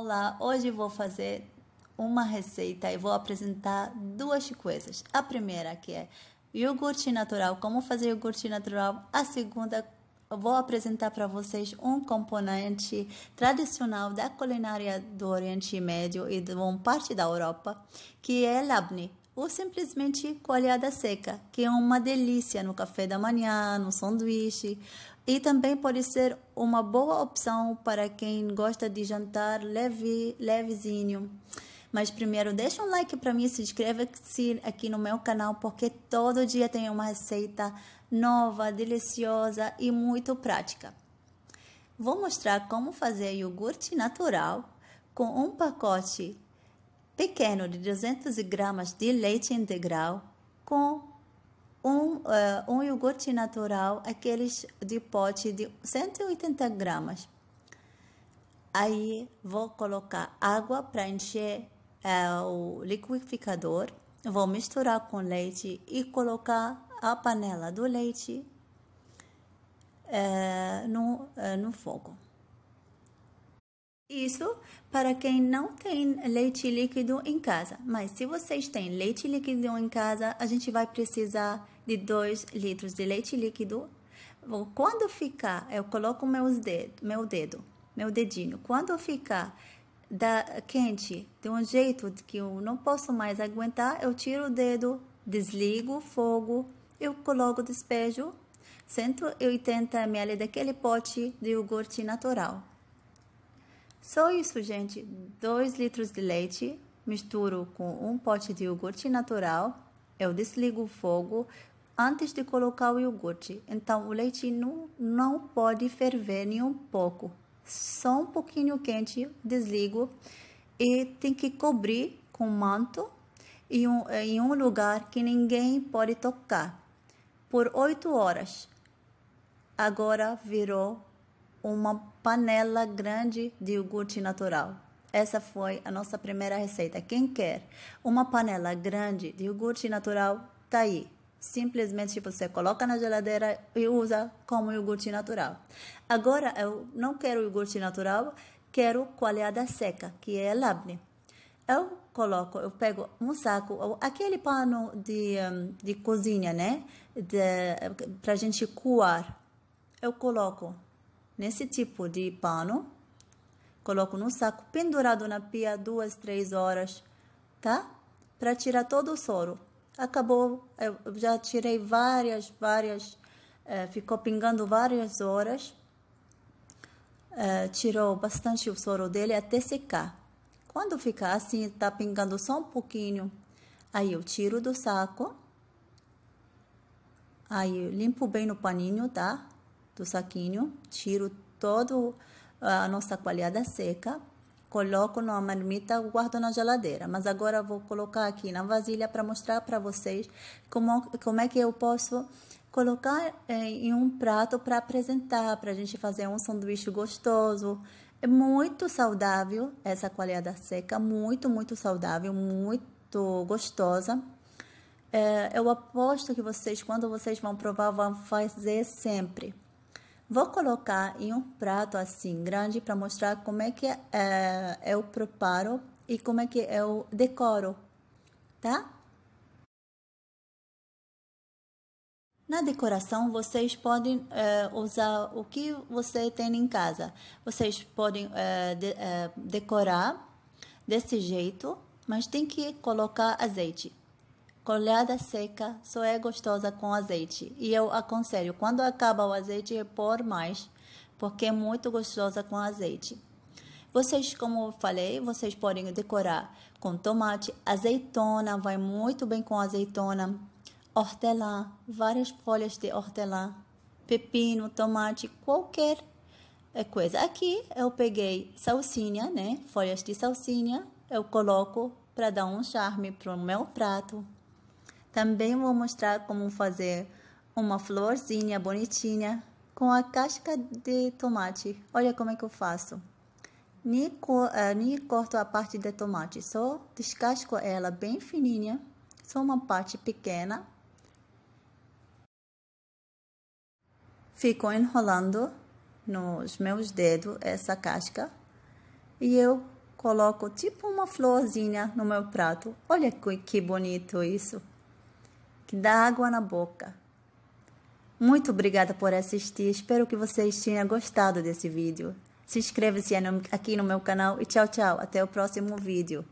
Olá, hoje vou fazer uma receita e vou apresentar duas coisas. A primeira que é iogurte natural, como fazer iogurte natural. A segunda, vou apresentar para vocês um componente tradicional da culinária do Oriente Médio e de uma parte da Europa, que é labne ou simplesmente colhada seca, que é uma delícia no café da manhã, no sanduíche, e também pode ser uma boa opção para quem gosta de jantar leve, levezinho. Mas primeiro, deixa um like para mim, e se inscreva-se aqui no meu canal, porque todo dia tem uma receita nova, deliciosa e muito prática. Vou mostrar como fazer iogurte natural com um pacote pequeno de 200 gramas de leite integral com um, uh, um iogurte natural, aqueles de pote de 180 gramas. Aí vou colocar água para encher uh, o liquidificador, vou misturar com leite e colocar a panela do leite uh, no, no fogo. Isso para quem não tem leite líquido em casa. Mas se vocês têm leite líquido em casa, a gente vai precisar de 2 litros de leite líquido. Quando ficar, eu coloco meus meu dedo, meu dedinho. Quando ficar da, quente de um jeito que eu não posso mais aguentar, eu tiro o dedo, desligo o fogo, eu coloco o despejo 180 ml daquele pote de iogurte natural. Só isso, gente. 2 litros de leite, misturo com um pote de iogurte natural, eu desligo o fogo, antes de colocar o iogurte. Então, o leite não, não pode ferver nem um pouco. Só um pouquinho quente, desligo. E tem que cobrir com manto em um, eh, em um lugar que ninguém pode tocar por oito horas. Agora virou uma panela grande de iogurte natural. Essa foi a nossa primeira receita. Quem quer uma panela grande de iogurte natural, tá aí. Simplesmente tipo, você coloca na geladeira e usa como iogurte natural. Agora eu não quero iogurte natural, quero coalhada seca, que é labne. Eu coloco, eu pego um saco, ou aquele pano de, hum, de cozinha, né? Para gente coar. Eu coloco nesse tipo de pano, coloco num saco pendurado na pia duas, três horas, tá? Para tirar todo o soro acabou. Eu já tirei várias, várias, é, ficou pingando várias horas. É, tirou bastante o soro dele até secar. Quando ficar assim, tá pingando só um pouquinho, aí eu tiro do saco. Aí eu limpo bem no paninho, tá? Do saquinho, tiro todo a nossa coalhada seca Coloco numa marmita, guardo na geladeira. Mas agora vou colocar aqui na vasilha para mostrar para vocês como, como é que eu posso colocar eh, em um prato para apresentar, para a gente fazer um sanduíche gostoso. É muito saudável essa coalhada seca, muito, muito saudável, muito gostosa. É, eu aposto que vocês, quando vocês vão provar, vão fazer sempre. Vou colocar em um prato assim grande para mostrar como é que é, eu é, é preparo e como é que eu é decoro, tá? Na decoração, vocês podem é, usar o que você tem em casa. Vocês podem é, de, decorar desse jeito, mas tem que colocar azeite. Colhada seca só é gostosa com azeite. E eu aconselho, quando acaba o azeite, repor mais, porque é muito gostosa com azeite. Vocês, como eu falei, vocês podem decorar com tomate, azeitona, vai muito bem com azeitona, hortelã, várias folhas de hortelã, pepino, tomate, qualquer eh, coisa. Aqui eu peguei salsinha, né? Folhas de salsinha, eu coloco para dar um charme para o meu prato. Também vou mostrar como fazer uma florzinha bonitinha com a casca de tomate. Olha como é que eu faço. Nem, é, nem corto a parte de tomate, só descasco ela bem fininha, só uma parte pequena. Fico enrolando nos meus dedos essa casca e eu coloco tipo uma florzinha no meu prato. Olha que bonito isso! que dá água na boca. Muito obrigada por assistir, espero que vocês tenham gostado desse vídeo. Se inscreva-se aqui no meu canal e tchau, tchau, até o próximo vídeo.